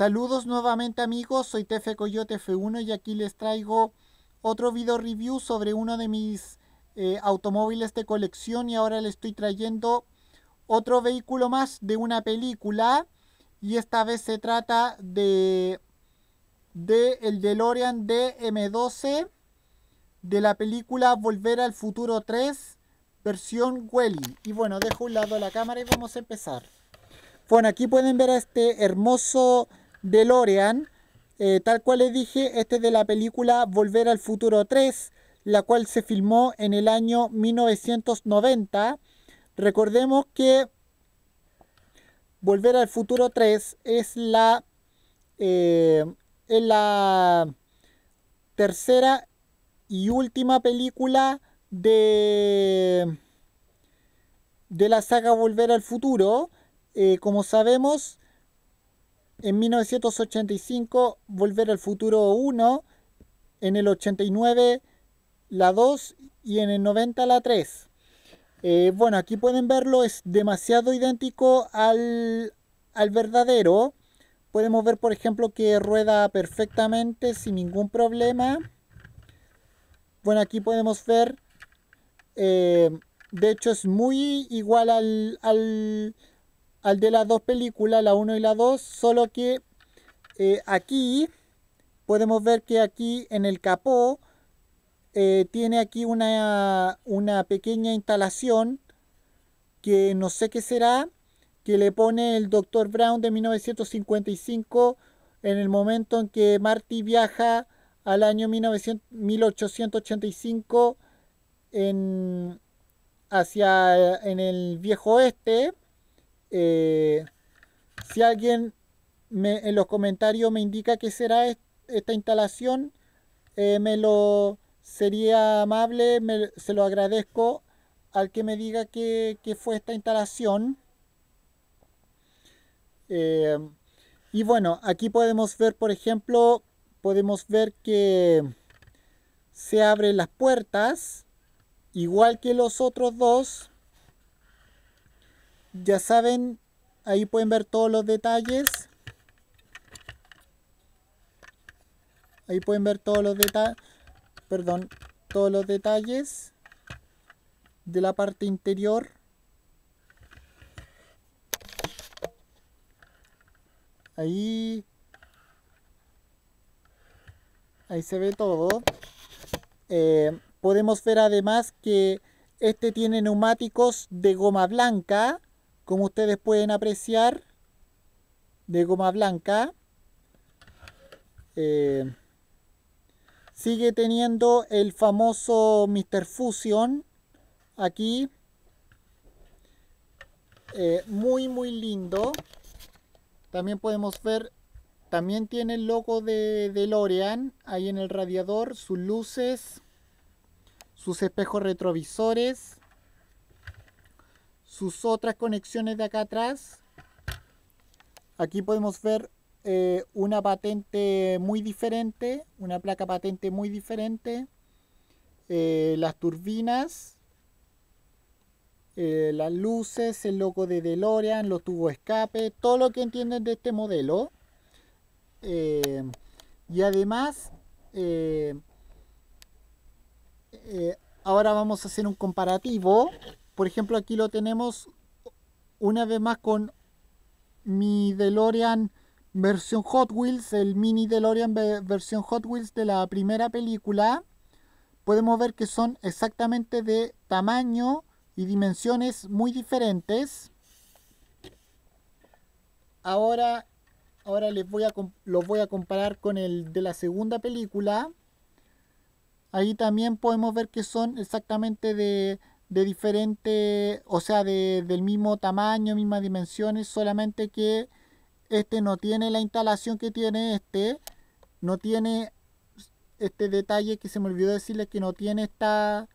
Saludos nuevamente amigos, soy Tefe Coyote F1 y aquí les traigo otro video review sobre uno de mis eh, automóviles de colección y ahora les estoy trayendo otro vehículo más de una película y esta vez se trata de, de el DeLorean DM12 de la película Volver al Futuro 3 versión Welly y bueno dejo un lado la cámara y vamos a empezar bueno aquí pueden ver a este hermoso DeLorean. Eh, tal cual les dije, este es de la película Volver al Futuro 3, la cual se filmó en el año 1990. Recordemos que Volver al Futuro 3 es la, eh, la tercera y última película de, de la saga Volver al Futuro. Eh, como sabemos, en 1985, Volver al Futuro 1. En el 89, la 2. Y en el 90, la 3. Eh, bueno, aquí pueden verlo, es demasiado idéntico al, verdadero. Podemos ver, por ejemplo, que rueda perfectamente, sin ningún problema. Bueno, aquí podemos ver... Eh, de hecho, es muy igual al, al, al de las dos películas, la 1 y la 2, solo que eh, aquí podemos ver que aquí en el capó eh, tiene aquí una, pequeña instalación que no sé qué será, que le pone el Dr. Brown de 1955 en el momento en que Marty viaja al año 1885 hacia eh, en el viejo oeste eh, si alguien en los comentarios me indica qué será esta instalación, eh, me lo sería amable, se lo agradezco al que me diga que fue esta instalación. Eh, y bueno, aquí podemos ver, por ejemplo, podemos ver que se abren las puertas, igual que los otros dos, ya saben, ahí pueden ver todos los detalles. Ahí pueden ver todos los detalles. Perdón, todos los detalles de la parte interior. Ahí ahí se ve todo. Eh, podemos ver además que este tiene neumáticos de goma blanca como ustedes pueden apreciar, de goma blanca, eh, sigue teniendo el famoso Mr. Fusion aquí. Eh, muy, muy lindo. También podemos ver, también tiene el logo de, de Lorean ahí en el radiador, sus luces, sus espejos retrovisores sus otras conexiones de acá atrás. Aquí podemos ver eh, una patente muy diferente, una placa patente muy diferente. Eh, las turbinas, eh, las luces, el logo de DeLorean, los tubos escape, todo lo que entienden de este modelo. y además, ahora vamos a hacer un comparativo por ejemplo, aquí lo tenemos una vez más con mi DeLorean versión Hot Wheels, el mini DeLorean versión Hot Wheels de la primera película. Podemos ver que son exactamente de tamaño y dimensiones muy diferentes. Ahora, ahora les voy a, los voy a comparar con el de la segunda película. Ahí también podemos ver que son exactamente de de diferente, o sea, de, del mismo tamaño, mismas dimensiones, solamente que este no tiene la instalación que tiene este, no tiene este detalle que se me olvidó decirle que no tiene esta,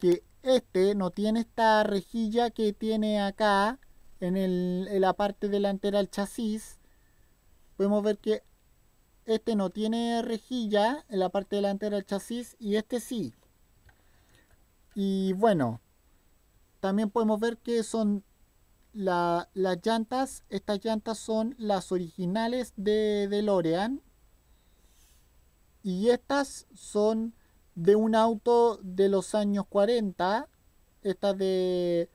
que este no tiene esta rejilla que tiene acá en, el, en la parte delantera del chasis. Podemos ver que este no tiene rejilla en la parte delantera del chasis y este sí. Y bueno, también podemos ver que son las llantas, estas llantas son las originales de, DeLorean y estas son de un auto de los años 40, estas de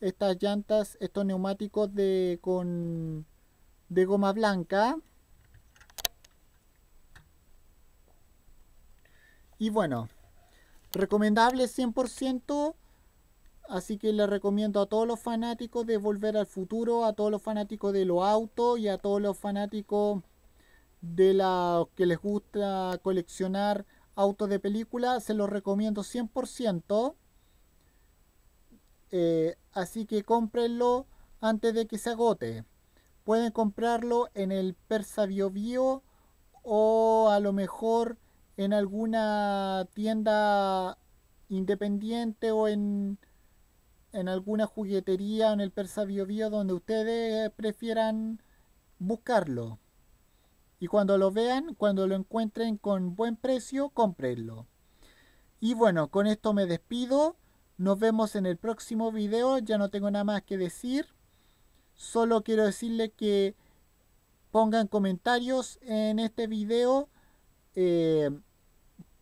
estas llantas, estos neumáticos de con de goma blanca. Y bueno, recomendable 100% Así que les recomiendo a todos los fanáticos de Volver al Futuro, a todos los fanáticos de los autos y a todos los fanáticos de la que les gusta coleccionar autos de película, se los recomiendo 100%. Eh, así que cómprenlo antes de que se agote. Pueden comprarlo en el Persa Bio o a lo mejor en alguna tienda independiente o en en alguna juguetería en el Persa Bio, donde ustedes eh, prefieran buscarlo. Y cuando lo vean, cuando lo encuentren con buen precio, cómprenlo. Y bueno, con esto me despido. Nos vemos en el próximo video. Ya no tengo nada más que decir. Solo quiero decirle que pongan comentarios en este video. Eh,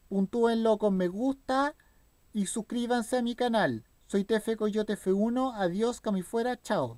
puntúenlo con me gusta y suscríbanse a mi canal. Soy TF Coyote F1, adiós, camifuera, fuera, chao.